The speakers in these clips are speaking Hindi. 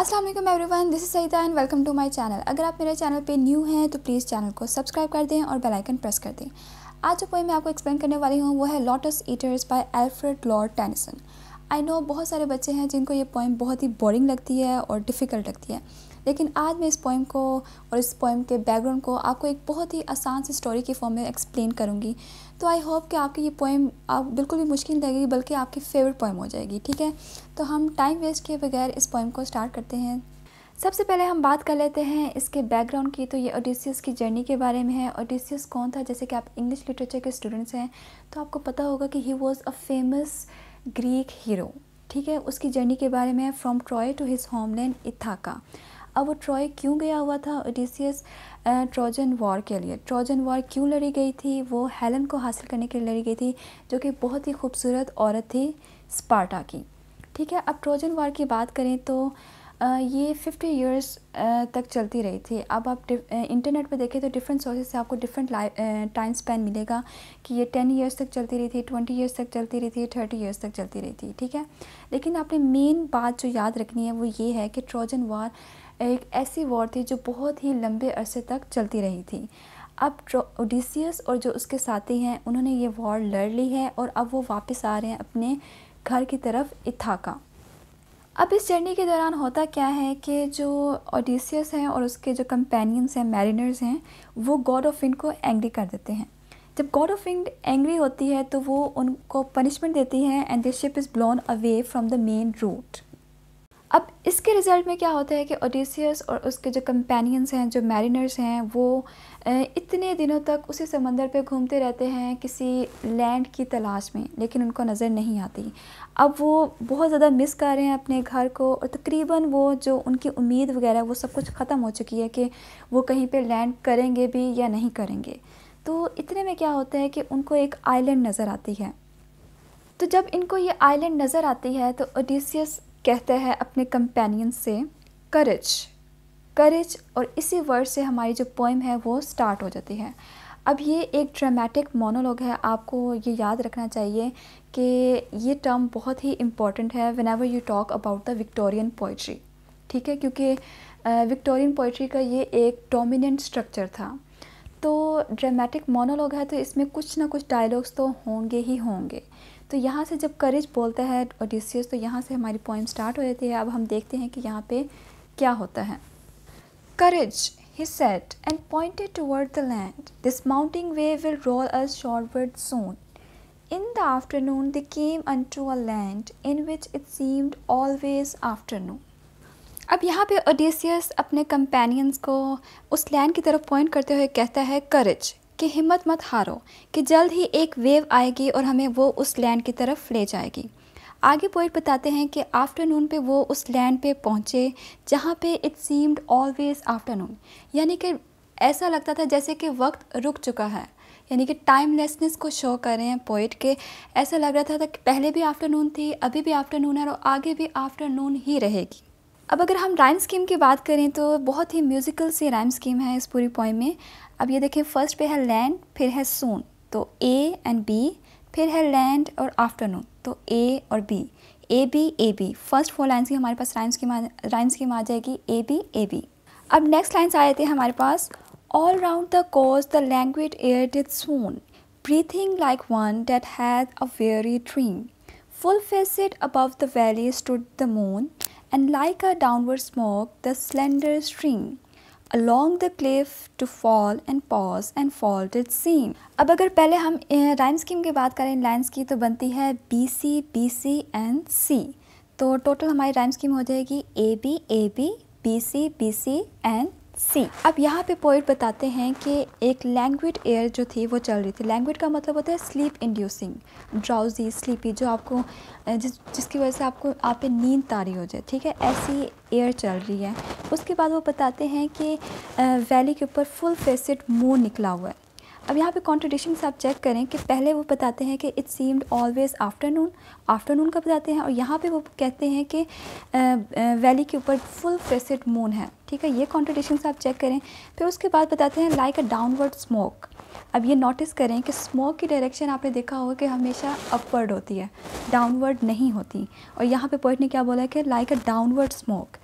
अस्सलाम वालेकुम everyone this is Saeeda and welcome to my channel अगर आप मेरे चैनल पे न्यू हैं तो प्लीज़ चैनल को सब्सक्राइब कर दें और बेल आइकन प्रेस कर दें आज जो पोएम मैं आपको एक्सप्लेन करने वाली हूँ वो है Lotus Eaters by Alfred Lord Tennyson I know बहुत सारे बच्चे हैं जिनको ये पोएम बहुत ही बोरिंग लगती है और डिफ़िकल्ट लगती है लेकिन आज मैं इस पोइम को और इस पोइम के बैकग्राउंड को आपको एक बहुत ही आसान सी स्टोरी की फॉर्म में एक्सप्लेन करूँगी तो आई होप कि आपकी ये पोएम आप बिल्कुल भी मुश्किल लगेगी बल्कि आपकी फेवरेट पोएम हो जाएगी ठीक है तो हम टाइम वेस्ट किए बगैर इस पोएम को स्टार्ट करते हैं सबसे पहले हम बात कर लेते हैं इसके बैकग्राउंड की तो ये ओडिसियस की जर्नी के बारे में है ओडिसियस कौन था जैसे कि आप इंग्लिश लिटरेचर के स्टूडेंट्स हैं तो आपको पता होगा कि he was a famous Greek hero ठीक है उसकी जर्नी के बारे में from Troy to his homeland Ithaca अब वो ट्रॉय क्यों गया हुआ था ओडिसियस ट्रोजन वॉर के लिए ट्रोजन वॉर क्यों लड़ी गई थी वो हेलन को हासिल करने के लिए लड़ी गई थी जो कि बहुत ही खूबसूरत औरत थी स्पार्टा की ठीक है अब ट्रोजन वार की बात करें तो ये फिफ्टी इयर्स तक चलती रही थी अब आप इंटरनेट पर देखें तो डिफरेंट सोर्सेज से आपको डिफरेंट टाइम स्पेंड मिलेगा कि ये टेन इयर्स तक चलती रही थी ट्वेंटी इयर्स तक चलती रही थी थर्टी इयर्स तक चलती रही थी ठीक है लेकिन आपने मेन बात जो याद रखनी है वो ये है कि ट्रोजन वार एक ऐसी वॉर थी जो बहुत ही लंबे अरसे तक चलती रही थी अब ओडिसियस और जो उसके साथी हैं उन्होंने ये वॉर लड़ ली है और अब वो वापस आ रहे हैं अपने घर की तरफ इथाका अब इस जर्नी के दौरान होता क्या है कि जो ओडिसियस हैं और उसके जो कंपेनियंस हैं मैरिनर्स हैं वो गॉड ऑफ विंड को एंग्री कर देते हैं जब गॉड ऑफ विंड एंग्री होती है तो वो उनको पनिशमेंट देती है and the ship is blown away from the main route अब इसके रिज़ल्ट में क्या होता है कि ओडिसियस और उसके जो कंपेनियंस हैं जो मैरिनर्स हैं वो इतने दिनों तक उसी समंदर पे घूमते रहते हैं किसी लैंड की तलाश में लेकिन उनको नज़र नहीं आती अब वो बहुत ज़्यादा मिस कर रहे हैं अपने घर को और तकरीबन वो जो उनकी उम्मीद वगैरह वो सब कुछ ख़त्म हो चुकी है कि वो कहीं पर लैंड करेंगे भी या नहीं करेंगे तो इतने में क्या होता है कि उनको एक आइलैंड नज़र आती है तो जब इनको ये आइलैंड नज़र आती है तो ओडिसियस कहता है अपने कंपेनियन से करेज करेज और इसी वर्ड से हमारी जो पोइम है वो स्टार्ट हो जाती है अब ये एक ड्रामेटिक मोनोलॉग है आपको ये याद रखना चाहिए कि ये टर्म बहुत ही इम्पॉर्टेंट है whenever you talk about the Victorian poetry ठीक है क्योंकि विक्टोरियन पोइट्री का ये एक डोमिनेंट स्ट्रक्चर था तो ड्रामेटिक मोनोलॉग है तो इसमें कुछ ना कुछ डायलॉग्स तो होंगे ही होंगे तो यहाँ से जब करेज बोलता है ओडिशियस तो यहाँ से हमारी पोइम स्टार्ट हो जाती है अब हम देखते हैं कि यहाँ पे क्या होता है courage he said and pointed toward the land this mounting wave will roll us shoreward soon in the afternoon they came unto a land in which it seemed always afternoon अब यहाँ पे ओडिशियस अपने कंपेनियंस को उस लैंड की तरफ पॉइंट करते हुए कहता है करेज कि हिम्मत मत हारो कि जल्द ही एक वेव आएगी और हमें वो उस लैंड की तरफ ले जाएगी आगे पोइट बताते हैं कि आफ्टरनून पे वो उस लैंड पे पहुँचे जहाँ पे इट सीम्ड ऑलवेज आफ्टरनून यानी कि ऐसा लगता था जैसे कि वक्त रुक चुका है यानी कि टाइमलेसनेस को शो कर रहे हैं पोइट के ऐसा लग रहा था, था कि पहले भी आफ्टरनून थी अभी भी आफ्टरनून है और आगे भी आफ्टरनून ही रहेगी अब अगर हम राइम स्कीम की बात करें तो बहुत ही म्यूज़िकल सी राइम स्कीम है इस पूरी पोइम में अब ये देखें फर्स्ट पे है लैंड फिर है सून तो ए एंड बी फिर है लैंड और आफ्टरनून तो ए और B A B A B first four lines की हमारे पास राइम्स की राइम्स की आ जाएगी ए बी ए बी अब नेक्स्ट लाइन्स आ जाती है हमारे पास ऑल राउंड द कोर्स the languid air did swoon breathing like one that hath a weary dream full facet above the valley stood the moon and like a downward smoke the slender stream along the cliff to fall and pause and fall it seem अब अगर पहले हम राइम स्कीम की बात करें लाइन्स की तो बनती है B C B C and C तो टोटल हमारी राइम स्कीम हो जाएगी A B A B B C B C and C अब यहाँ पे पोइट बताते हैं कि एक लैंग्विड एयर जो थी वो चल रही थी लैंग्विड का मतलब होता है स्लीप इंड्यूसिंग ड्राउजी स्लीपी जो आपको जिस जिसकी वजह से आपको आप पे नींद तारी हो जाए ठीक है ऐसी एयर चल रही है उसके बाद वो बताते हैं कि वैली के ऊपर फुल फेसिड मून निकला हुआ है अब यहाँ पे कॉन्ट्रडिक्शंस आप चेक करें कि पहले वो बताते हैं कि it seemed always afternoon afternoon का बताते हैं और यहाँ पे वो कहते हैं कि वैली के ऊपर फुल फेसिड मून है ठीक है ये कॉन्ट्रडिक्शन आप चेक करें फिर उसके बाद बताते हैं लाइक अ डाउनवर्ड स्मोक अब ये नोटिस करें कि स्मोक की डायरेक्शन आपने देखा होगा कि हमेशा अपवर्ड होती है डाउनवर्ड नहीं होती और यहाँ पे पोइट ने क्या बोला है कि like a downward smoke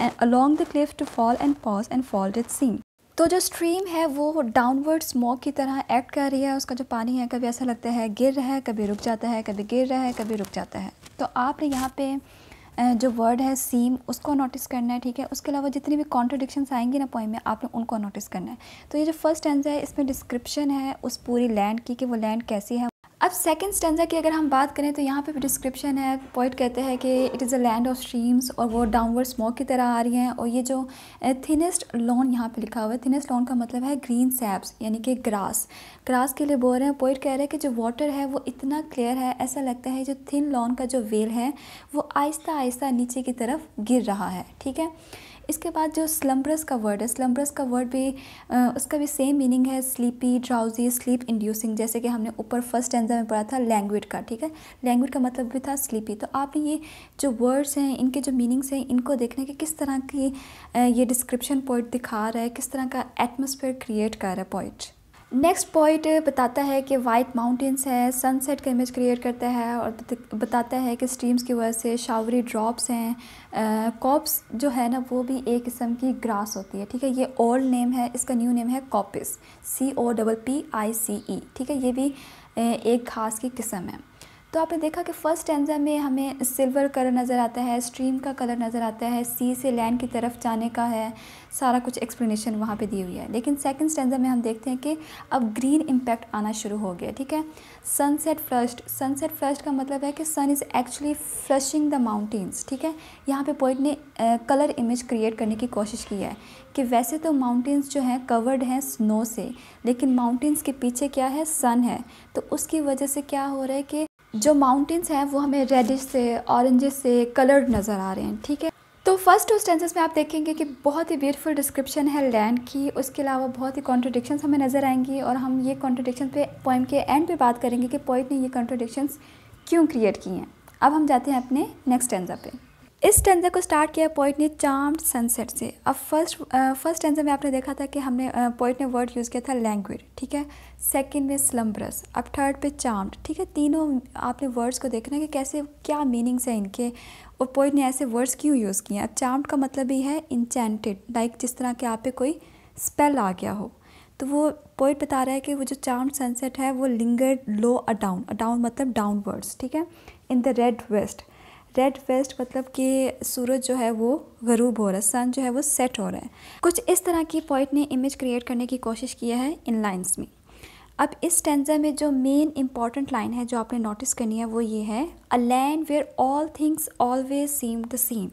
and along the cliff to fall and pause and fall it seem तो जो स्ट्रीम है वो डाउनवर्ड स्मोक की तरह एक्ट कर रही है उसका जो पानी है कभी ऐसा लगता है गिर रहा है कभी रुक जाता है कभी गिर रहा है कभी रुक जाता है तो आपने यहाँ पे जो वर्ड है सीम उसको नोटिस करना है ठीक है उसके अलावा जितनी भी कॉन्ट्रोडिक्शन आएंगी ना पॉइंट में आपने उनको नोटिस करना है तो ये जो फर्स्ट टेंस है इसमें डिस्क्रिप्शन है उस पूरी लैंड की कि वो लैंड कैसी है अब सेकंड स्टेंजा की अगर हम बात करें तो यहाँ पे डिस्क्रिप्शन है पॉइंट कहते हैं कि it is a land of streams और वो डाउनवर्ड स्मोक की तरह आ रही हैं और ये जो थिनेस्ट लॉन यहाँ पे लिखा हुआ है थिनेस्ट लॉन का मतलब है ग्रीन सैप्स यानी कि ग्रास ग्रास के लिए बोल रहे हैं पॉइंट कह रहे हैं कि जो वाटर है वो इतना क्लियर है ऐसा लगता है जो थिन लॉन का जो वेल है वो आहिस्ता आहिस्ता नीचे की तरफ गिर रहा है ठीक है इसके बाद जो स्लम्बरस का वर्ड है स्लम्बरस का वर्ड भी आ, उसका भी सेम मीनिंग है स्लीपी ड्राउजी स्लीप इंड्यूसिंग जैसे कि हमने ऊपर फर्स्ट टेंजा में पढ़ा था लैंग्वेज का ठीक है लैंग्वेज का मतलब भी था स्लीपी तो आपने ये जो वर्ड्स हैं इनके जो मीनिंग्स हैं इनको देखना कि किस तरह की ये डिस्क्रिप्शन पॉइंट दिखा रहा है किस तरह का एटमोसफेयर क्रिएट कर रहा है पॉइंट नेक्स्ट पॉइंट बताता है कि वाइट माउंटेंस है सनसेट का इमेज क्रिएट करता है और बताता है कि स्ट्रीम्स की वजह से शावरी ड्रॉप्स हैं कॉप्स जो है ना वो भी एक किस्म की ग्रास होती है ठीक है ये ओल्ड नेम है इसका न्यू नेम है कॉपिस सी ओ डबल पी आई सी ई ठीक है ये भी एक घास की किस्म है तो आपने देखा कि फ़र्स्ट एंजा में हमें सिल्वर कलर नज़र आता है स्ट्रीम का कलर नज़र आता है सी से लैंड की तरफ जाने का है सारा कुछ एक्सप्लेनेशन वहाँ पे दी हुई है लेकिन सेकंड स्टेंजा में हम देखते हैं कि अब ग्रीन इम्पैक्ट आना शुरू हो गया ठीक है सनसेट फ्लश्ड सनसेट फ्लश्ड का मतलब है कि sun is actually flushing the mountains ठीक है यहाँ पर पोइट ने कलर इमेज क्रिएट करने की कोशिश की है कि वैसे तो माउंटेन्स जो हैं कवर्ड हैं स्नो से लेकिन माउंटेन्स के पीछे क्या है सन है तो उसकी वजह से क्या हो रहा है कि जो माउंटेन्स हैं वो हमें रेडिश से ऑरेंजेस से कलर्ड नज़र आ रहे हैं ठीक है तो फर्स्ट टू स्टेंसेस में आप देखेंगे कि बहुत ही ब्यूटीफुल डिस्क्रिप्शन है लैंड की उसके अलावा बहुत ही कॉन्ट्रोडिक्शन हमें नज़र आएंगी और हम ये कॉन्ट्रोडिक्शन पे पोइम के एंड पे बात करेंगे कि पोइट ने ये कॉन्ट्रोडिक्शन क्यों क्रिएट की हैं अब हम जाते हैं अपने नेक्स्ट स्टेंजा पे इस टेंजा को स्टार्ट किया पोइट ने चार्म सनसेट से अब फर्स्ट फर्स्ट टेंजा में आपने देखा था कि हमने पोइट ने वर्ड यूज़ किया था लैंग्वेज ठीक है सेकंड में स्लम्बरस अब थर्ड पे चार्म ठीक है तीनों आपने वर्ड्स को देखना कि कैसे क्या मीनिंग्स हैं इनके और पोइट ने ऐसे वर्ड्स क्यों यूज़ किए अब चार्म का मतलब ही है इंचेंटेड लाइक जिस तरह के आप पे कोई स्पेल आ गया हो तो वो पोइट बता रहा है कि वो जो चार्म सनसेट है वो लिंगर लो अडाउन अडाउन मतलब डाउन ठीक है in the red west red west मतलब कि सूरज जो है वो गरूब हो रहा है सन जो है वो सेट हो रहा है कुछ इस तरह की पॉइंट ने इमेज क्रिएट करने की कोशिश किया है इन लाइन्स में अब इस टेंजा में जो मेन इंपॉर्टेंट लाइन है जो आपने नोटिस करनी है वो ये है a land where all things always seem the same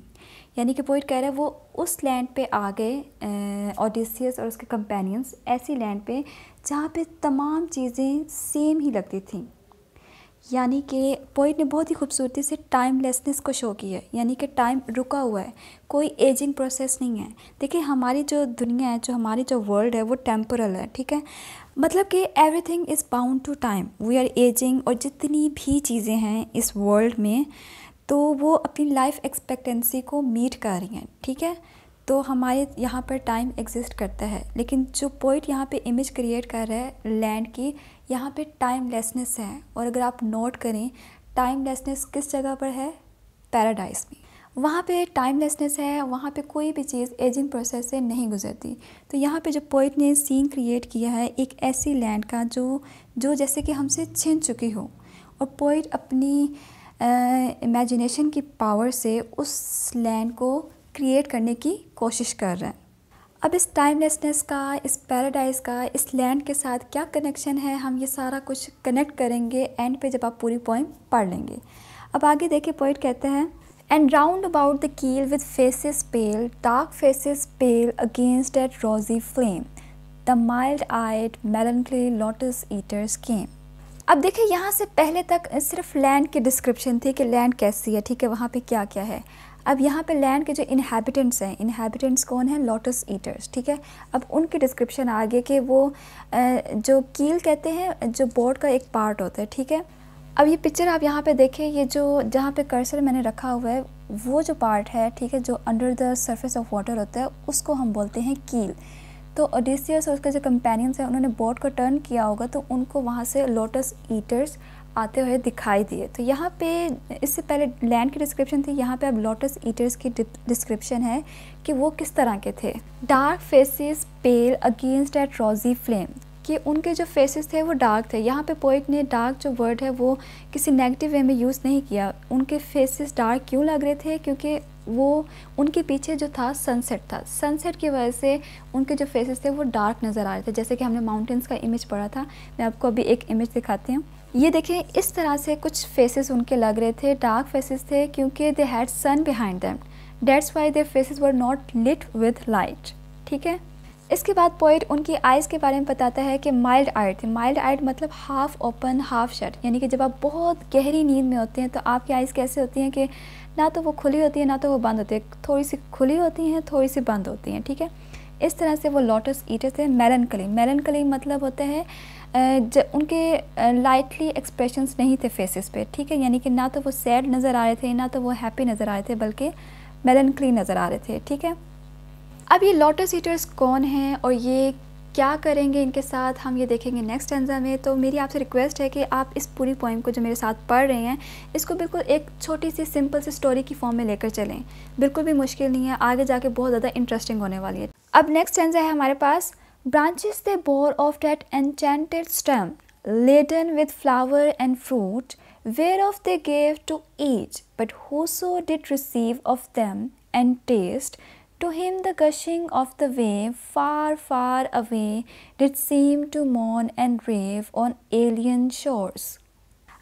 यानी कि पोइट कह रहा है वो उस लैंड पे आ गए ऑडिसियस और उसके कंपेनियंस ऐसी लैंड पे जहाँ पे तमाम चीज़ें सेम ही लगती थी यानी कि पोइट ने बहुत ही खूबसूरती से टाइमलेसनेस को शो की है यानी कि टाइम रुका हुआ है कोई एजिंग प्रोसेस नहीं है देखिए हमारी जो दुनिया है जो हमारी जो वर्ल्ड है वो टेम्पोरल है ठीक है मतलब कि everything is bound to time we are ageing और जितनी भी चीज़ें हैं इस वर्ल्ड में तो वो अपनी लाइफ एक्सपेक्टेंसी को मीट कर रही हैं ठीक है तो हमारे यहाँ पर टाइम एग्जिस्ट करता है लेकिन जो पोइट यहाँ पे इमेज क्रिएट कर रहा है लैंड की यहाँ पे टाइमलेसनेस है और अगर आप नोट करें टाइमलेसनेस किस जगह पर है पैराडाइज में वहाँ पे टाइमलेसनेस है वहाँ पे कोई भी चीज़ एजिंग प्रोसेस से नहीं गुजरती तो यहाँ पे जो पोइट ने सीन क्रिएट किया है एक ऐसी लैंड का जो जो जैसे कि हमसे छिन चुकी हो और पोइट अपनी इमेजिनेशन की पावर से उस लैंड को क्रिएट करने की कोशिश कर रहे हैं अब इस टाइमलेसनेस का इस पैराडाइज का इस लैंड के साथ क्या कनेक्शन है हम ये सारा कुछ कनेक्ट करेंगे एंड पे जब आप पूरी पोइम पढ़ लेंगे अब आगे देखिए पोइट कहते हैं and round about the keel with faces pale dark faces pale against at rosy flame the mild मेलन मेलनक्ली लोटस ईटर्स केम अब देखिए यहाँ से पहले तक सिर्फ लैंड की डिस्क्रिप्शन थी कि लैंड कैसी है ठीक है वहाँ पे क्या क्या है अब यहाँ पे लैंड के जो इन्हेबिटेंट्स हैं इन्हेबिटेंट्स कौन हैं लोटस ईटर्स ठीक है अब उनकी डिस्क्रिप्शन आ गई कि वो जो कील कहते हैं जो बोर्ड का एक पार्ट होता है ठीक है अब ये पिक्चर आप यहाँ पे देखें ये जो जहाँ पे कर्सर मैंने रखा हुआ है वो जो पार्ट है ठीक है जो under the surface of water होता है उसको हम बोलते हैं कील तो ओडिसियस और उसके जो कंपेनियंस हैं उन्होंने बोट को टर्न किया होगा तो उनको वहाँ से लोटस ईटर्स आते हुए दिखाई दिए तो यहाँ पे इससे पहले लैंड की डिस्क्रिप्शन थी यहाँ पे अब लोटस ईटर्स की डिस्क्रिप्शन है कि वो किस तरह के थे dark faces pale against at rosy flame कि उनके जो फेसेस थे वो डार्क थे यहाँ पे पोइट ने डार्क जो वर्ड है वो किसी नेगेटिव वे में यूज़ नहीं किया उनके फेसेस डार्क क्यों लग रहे थे क्योंकि वो उनके पीछे जो था सनसेट था सनसेट की वजह से उनके जो फेसेस थे वो डार्क नज़र आ रहे थे जैसे कि हमने माउंटेंस का इमेज पढ़ा था मैं आपको अभी एक इमेज दिखाती हूँ ये देखें इस तरह से कुछ फेसेस उनके लग रहे थे डार्क फेसेस थे क्योंकि they had sun behind them that's why their faces were not lit with light ठीक है इसके बाद पोइट उनकी आइज़ के बारे में बताता है कि माइल्ड आइट माइल्ड आइट मतलब हाफ़ ओपन हाफ़ शट यानी कि जब आप बहुत गहरी नींद में होते हैं तो आपकी आइज़ कैसे होती हैं कि ना तो वो खुली होती है ना तो वो बंद होती है थोड़ी सी खुली होती हैं थोड़ी सी बंद होती हैं ठीक है इस तरह से वो लोटस ईटर थे मेलन कली मेलन कली मतलब होता है जब उनके लाइटली एक्सप्रेशंस नहीं थे फेसेस पे ठीक है यानी कि ना तो वो सैड नज़र आ रहे थे ना तो वो हैप्पी नज़र आ रहे थे बल्कि मेलन नज़र आ रहे थे ठीक है अब ये लोटस ईटर्स कौन हैं और ये क्या करेंगे इनके साथ हम ये देखेंगे नेक्स्ट एंजा में तो मेरी आपसे रिक्वेस्ट है कि आप इस पूरी पोइम को जो मेरे साथ पढ़ रहे हैं इसको बिल्कुल एक छोटी सी सिंपल सी स्टोरी की फॉर्म में लेकर चलें बिल्कुल भी मुश्किल नहीं है आगे जाके बहुत ज़्यादा इंटरेस्टिंग होने वाली है अब नेक्स्ट एंजा है हमारे पास branches they bore of that enchanted stem laden with flower and fruit whereof they gave to each but whoso did receive of them and taste To him the gushing of the wave far, far away did seem to mourn and rave on alien shores.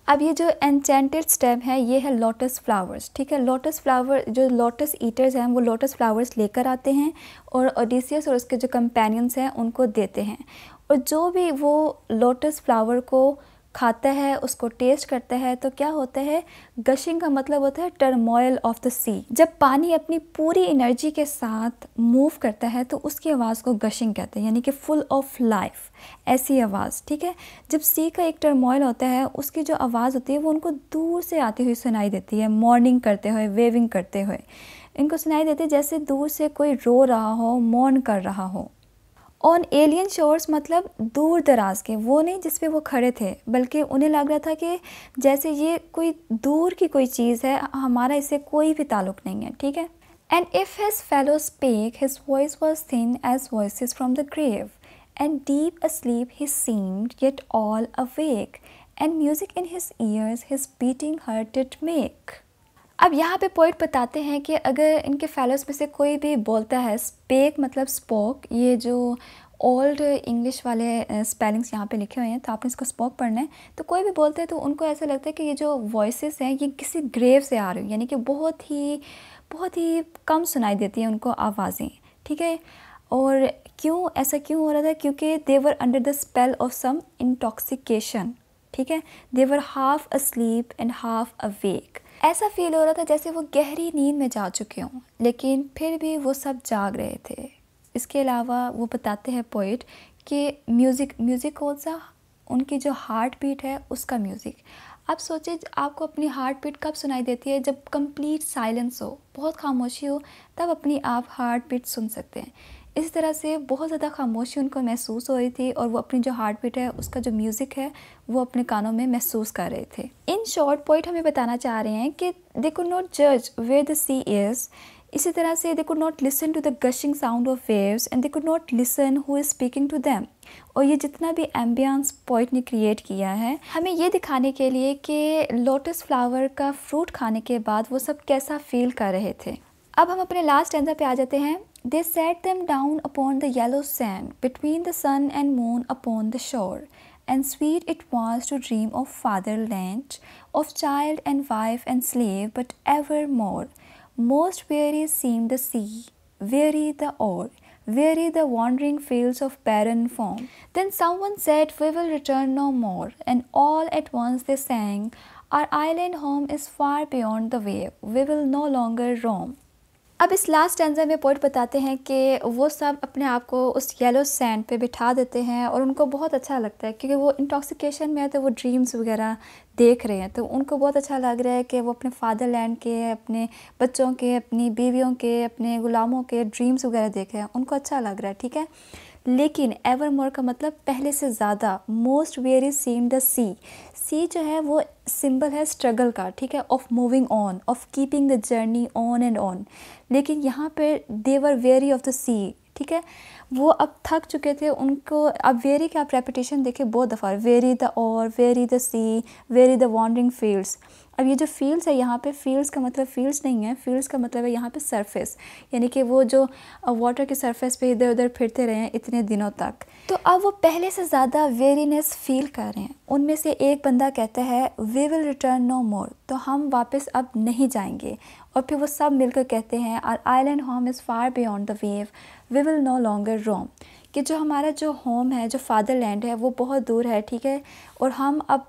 अब ये जो एनचेंटेड स्टेप है ये है लोटस फ्लावर्स ठीक है लोटस फ्लावर जो लोटस ईटर्स हैं वो लोटस फ्लावर्स लेकर आते हैं और ओडिसियस और उसके जो कंपेनियंस हैं उनको देते हैं और जो भी वो लोटस फ्लावर को खाता है उसको टेस्ट करता है तो क्या होता है गशिंग का मतलब होता है टर्मोइल ऑफ द सी जब पानी अपनी पूरी एनर्जी के साथ मूव करता है तो उसकी आवाज़ को गशिंग कहते हैं यानी कि फुल ऑफ लाइफ ऐसी आवाज़ ठीक है जब सी का एक टर्मोइल होता है उसकी जो आवाज़ होती है वो उनको दूर से आती हुई सुनाई देती है मॉर्निंग करते हुए वेविंग करते हुए इनको सुनाई देती है जैसे दूर से कोई रो रहा हो मौन कर रहा हो ऑन एलियन शोर्स मतलब दूर दराज के वो नहीं जिस पे वो खड़े थे बल्कि उन्हें लग रहा था कि जैसे ये कोई दूर की कोई चीज़ है हमारा इससे कोई भी ताल्लुक नहीं है ठीक है and if his fellow spake his voice was thin as voice from the grave and deep asleep he seemed yet all awake and music in his ears his beating heart it make अब यहाँ पे पोइट बताते हैं कि अगर इनके फैलोज में से कोई भी बोलता है स्पेक मतलब स्पोक ये जो ओल्ड इंग्लिश वाले स्पेलिंग्स यहाँ पे लिखे हुए हैं तो आपने इसको स्पोक पढ़ना है तो कोई भी बोलते हैं तो उनको ऐसा लगता है कि ये जो वॉइसेस हैं ये किसी ग्रेव से आ रही हैं यानी कि बहुत ही बहुत ही कम सुनाई देती हैं उनको आवाज़ें ठीक है और क्यों ऐसा क्यों हो रहा था क्योंकि they're under the spell of some intoxication ठीक है they're half asleep and half awake ऐसा फील हो रहा था जैसे वो गहरी नींद में जा चुके हों लेकिन फिर भी वो सब जाग रहे थे इसके अलावा वो बताते हैं पोइट कि म्यूज़िक म्यूज़िक सा उनकी जो हार्ट बीट है उसका म्यूज़िक आप सोचिए आपको अपनी हार्ट बीट कब सुनाई देती है जब कंप्लीट साइलेंस हो बहुत खामोशी हो तब अपनी आप हार्ट बीट सुन सकते हैं इस तरह से बहुत ज़्यादा खामोशी उनको महसूस हो रही थी और वो अपनी जो हार्ट बीट है उसका जो म्यूज़िक है वो अपने कानों में महसूस कर रहे थे इन शॉर्ट पॉइंट हमें बताना चाह रहे हैं कि दे कुड नॉट जज वे द सी इज़ इसी तरह से they could not listen to the gushing sound of waves and they could not listen who is speaking to them और ये जितना भी एम्बियंस पॉइंट ने क्रिएट किया है हमें ये दिखाने के लिए कि लोटस फ्लावर का फ्रूट खाने के बाद वो सब कैसा फील कर रहे थे अब हम अपने लास्ट एंजर पे आ जाते हैं They set them down upon the yellow sand, between the sun and moon upon the shore. And sweet it was to dream of fatherland, of child and wife and slave, but evermore. Most weary seemed the sea, weary the oar, weary the wandering fields of barren foam. Then someone said, We will return no more. And all at once they sang, Our island home is far beyond the wave, we will no longer roam. अब इस लास्ट स्टैंजा में पोइट बताते हैं कि वो सब अपने आप को उस येलो सैंड पे बिठा देते हैं और उनको बहुत अच्छा लगता है क्योंकि वो इंटॉक्सिकेशन में है तो वो ड्रीम्स वगैरह देख रहे हैं तो उनको बहुत अच्छा लग रहा है कि वो अपने फादर लैंड के अपने बच्चों के अपनी बीवियों के अपने ग़ुलामों के ड्रीम्स वगैरह देख रहे हैं उनको अच्छा लग रहा है ठीक है लेकिन एवर मोर का मतलब पहले से ज़्यादा most where is seen the sea sea जो है वो सिंबल है स्ट्रगल का ठीक है of moving on of keeping the journey on and on लेकिन यहाँ पर they're weary of the sea ठीक है वो अब थक चुके थे उनको अब वेरी के आप रेपिटेशन देखें बहुत दफ़ा वेरी द और weary the sea weary the wandering fields अब ये जो फील्ड्स है यहाँ पे फील्ड्स का मतलब फील्ड्स नहीं है फील्ड्स का मतलब है यहाँ पे सरफेस यानी कि वो जो वाटर के सरफेस पे इधर उधर फिरते रहे हैं इतने दिनों तक तो अब वो पहले से ज़्यादा वेरीनेस फील कर रहे हैं उनमें से एक बंदा कहता है we will return no more तो हम वापस अब नहीं जाएंगे और फिर वो सब मिलकर कहते हैं our island home is far beyond the wave we will no longer roam कि जो हमारा जो होम है जो फादरलैंड है वो बहुत दूर है ठीक है और हम अब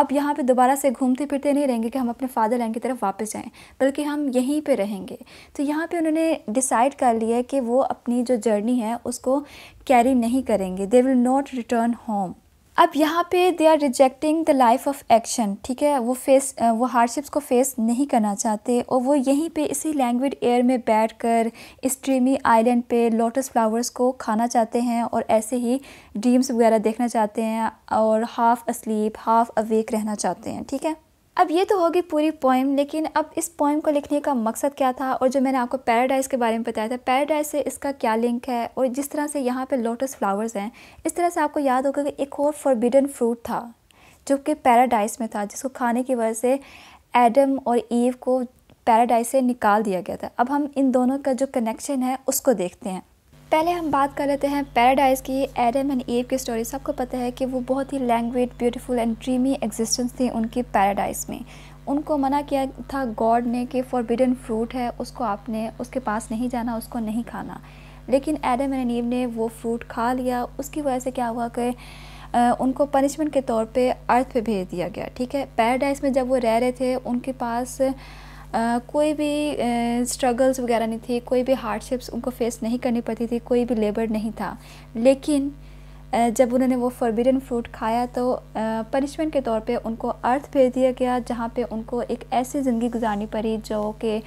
अब यहाँ पे दोबारा से घूमते फिरते नहीं रहेंगे कि हम अपने फादर लैंड की तरफ वापस जाएं बल्कि हम यहीं पे रहेंगे तो यहाँ पे उन्होंने डिसाइड कर लिया कि वो अपनी जो जर्नी है उसको कैरी नहीं करेंगे they will not return home अब यहाँ पे they are rejecting the life of action ठीक है वो फेस वो हार्डशिप्स को फेस नहीं करना चाहते और वो यहीं पे इसी लैंग्वेज एयर में बैठ कर स्ट्रीमी आइलैंड पे लोटस फ्लावर्स को खाना चाहते हैं और ऐसे ही ड्रीम्स वगैरह देखना चाहते हैं और हाफ़ असलीप हाफ़ अवेक रहना चाहते हैं ठीक है अब ये तो होगी पूरी पोइम लेकिन अब इस पोइम को लिखने का मकसद क्या था और जो मैंने आपको पैराडाइज़ के बारे में बताया था पैराडाइज़ से इसका क्या लिंक है और जिस तरह से यहाँ पे लोटस फ्लावर्स हैं इस तरह से आपको याद होगा कि एक और फॉरबिडन फ्रूट था जो कि पैराडाइज़ में था जिसको खाने की वजह से एडम और ईव को पैराडाइज से निकाल दिया गया था अब हम इन दोनों का जो कनेक्शन है उसको देखते हैं पहले हम बात कर लेते हैं पैराडाइज की एडम एंड ईव की स्टोरी सबको पता है कि वो बहुत ही languid beautiful and dreamy existence थी उनकी पैराडाइज में उनको मना किया था गॉड ने कि फॉरबिडन फ्रूट है उसको आपने उसके पास नहीं जाना उसको नहीं खाना लेकिन एडम एंड ईव ने वो फ्रूट खा लिया उसकी वजह से क्या हुआ कि उनको पनिशमेंट के तौर पे अर्थ पे भेज दिया गया ठीक है पैराडाइज में जब वो रह रहे थे उनके पास कोई भी स्ट्रगल्स वगैरह नहीं थी कोई भी हार्डशिप्स उनको फेस नहीं करनी पड़ती थी कोई भी लेबर नहीं था लेकिन जब उन्होंने वो फॉरबिडन फ्रूट खाया तो पनिशमेंट के तौर पे उनको अर्थ भेज दिया गया जहाँ पे उनको एक ऐसी ज़िंदगी गुजारनी पड़ी जो कि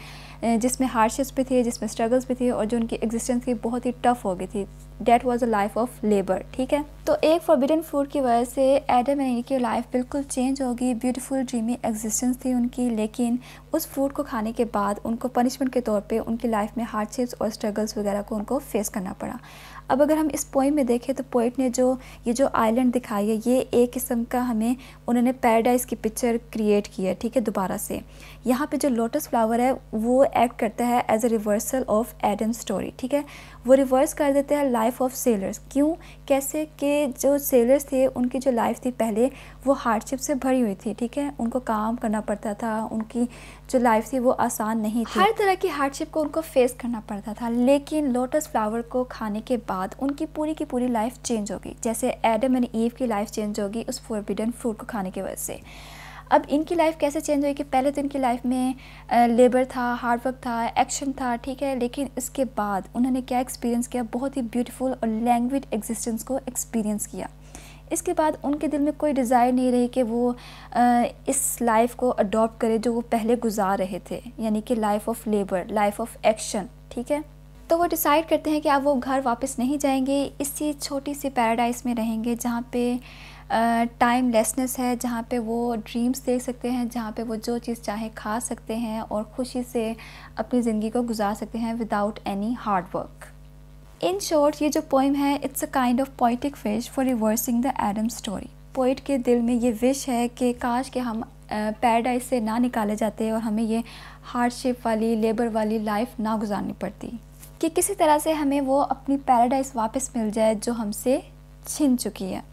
जिसमें हार्डशिप्स भी थे जिसमें स्ट्रगल्स भी थे और जो उनकी एग्जिस्टेंस थी बहुत ही टफ हो गई थी that was a life of labour ठीक है तो एक फॉरबिडन फूड की वजह से एडम एंड की लाइफ बिल्कुल चेंज होगी ब्यूटीफुल ड्रीमी एग्जिस्टेंस थी उनकी लेकिन उस फूड को खाने के बाद उनको पनिशमेंट के तौर पे उनकी लाइफ में हार्डशिप्स और स्ट्रगल्स वगैरह को उनको फेस करना पड़ा अब अगर हम इस पोइम में देखें तो पोइट ने जो ये जो आइलैंड दिखाई है ये एक किस्म का हमें उन्होंने पैराडाइज की पिक्चर क्रिएट की है ठीक है दोबारा से यहाँ पे जो लोटस फ्लावर है वो एक्ट करता है as a reversal of Adam story ठीक है वो रिवर्स कर देते हैं लाइफ ऑफ सेलर्स क्यों कैसे कि जो सेलर्स थे उनकी जो लाइफ थी पहले वो हार्डशिप से भरी हुई थी ठीक है उनको काम करना पड़ता था उनकी जो लाइफ थी वो आसान नहीं थी हर तरह की हार्डशिप को उनको फेस करना पड़ता था लेकिन लोटस फ्लावर को खाने के बाद उनकी पूरी की पूरी लाइफ चेंज हो गई जैसे एडम एंड ईव की लाइफ चेंज होगी उस फोरबिडन फ्रूट को खाने की वजह से अब इनकी लाइफ कैसे चेंज हुई कि पहले तो इनकी लाइफ में लेबर था हार्ड वर्क था एक्शन था ठीक है लेकिन इसके बाद उन्होंने क्या एक्सपीरियंस किया बहुत ही ब्यूटीफुल और लैंग्वेज एग्जिस्टेंस को एक्सपीरियंस किया इसके बाद उनके दिल में कोई डिज़ायर नहीं रही कि वो इस लाइफ को अडॉप्ट करें जो वो पहले गुजार रहे थे यानी कि life of labour life of action ठीक है तो वो डिसाइड करते हैं कि अब वो घर वापस नहीं जाएंगे इसी छोटी सी पैराडाइज में रहेंगे जहाँ पे टाइम लेसनेस है जहाँ पे वो ड्रीम्स देख सकते हैं जहाँ पे वो जो चीज़ चाहे खा सकते हैं और ख़ुशी से अपनी ज़िंदगी को गुजार सकते हैं without any hard work in short ये जो पोइम है it's a kind of poetic wish for reversing the Adam story poet के दिल में ये विश है कि काश के हम पैराडाइज से ना निकाले जाते और हमें ये हार्डशिप वाली लेबर वाली लाइफ ना गुजारनी पड़ती कि किसी तरह से हमें वो अपनी पैराडाइज वापस मिल जाए जो हमसे छिन चुकी है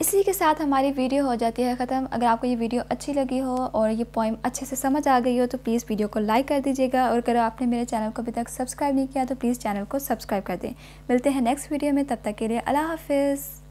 इसी के साथ हमारी वीडियो हो जाती है ख़त्म अगर आपको ये वीडियो अच्छी लगी हो और ये पॉइम अच्छे से समझ आ गई हो तो प्लीज़ वीडियो को लाइक कर दीजिएगा और अगर आपने मेरे चैनल को अभी तक सब्सक्राइब नहीं किया तो प्लीज़ चैनल को सब्सक्राइब कर दें मिलते हैं नेक्स्ट वीडियो में तब तक के लिए अल्लाह हाफिज़